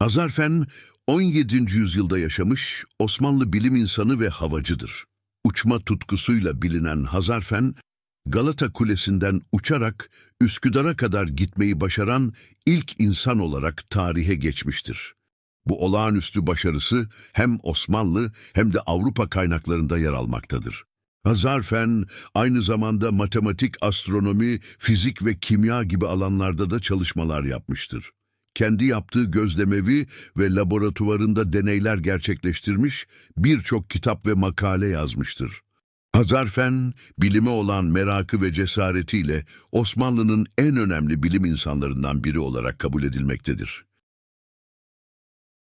Azarfen 17. yüzyılda yaşamış Osmanlı bilim insanı ve havacıdır. Uçma tutkusuyla bilinen Hazarfen, Galata Kulesi'nden uçarak Üsküdar'a kadar gitmeyi başaran ilk insan olarak tarihe geçmiştir. Bu olağanüstü başarısı hem Osmanlı hem de Avrupa kaynaklarında yer almaktadır. Hazarfen aynı zamanda matematik, astronomi, fizik ve kimya gibi alanlarda da çalışmalar yapmıştır kendi yaptığı gözlemevi ve laboratuvarında deneyler gerçekleştirmiş, birçok kitap ve makale yazmıştır. Hazarfen, bilime olan merakı ve cesaretiyle Osmanlı'nın en önemli bilim insanlarından biri olarak kabul edilmektedir.